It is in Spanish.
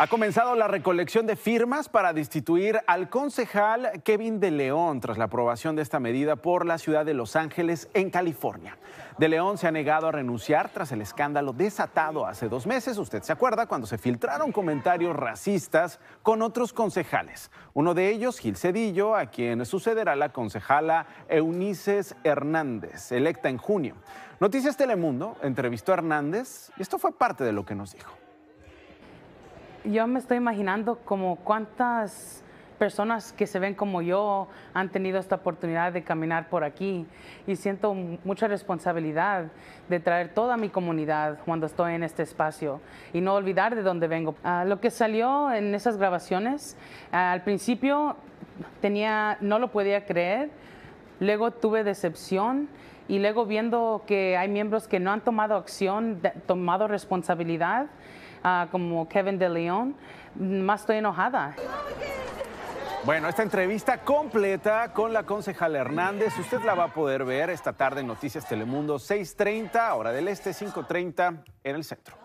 Ha comenzado la recolección de firmas para destituir al concejal Kevin de León tras la aprobación de esta medida por la ciudad de Los Ángeles, en California. De León se ha negado a renunciar tras el escándalo desatado hace dos meses. Usted se acuerda cuando se filtraron comentarios racistas con otros concejales. Uno de ellos, Gil Cedillo, a quien sucederá la concejala Eunices Hernández, electa en junio. Noticias Telemundo entrevistó a Hernández y esto fue parte de lo que nos dijo yo me estoy imaginando como cuántas personas que se ven como yo han tenido esta oportunidad de caminar por aquí y siento mucha responsabilidad de traer toda mi comunidad cuando estoy en este espacio y no olvidar de dónde vengo. Ah, lo que salió en esas grabaciones, al principio tenía, no lo podía creer, luego tuve decepción y luego viendo que hay miembros que no han tomado acción, tomado responsabilidad, ah, como Kevin de León, más estoy enojada. Bueno, esta entrevista completa con la concejal Hernández, usted la va a poder ver esta tarde en Noticias Telemundo 6.30, hora del Este, 5.30 en el centro.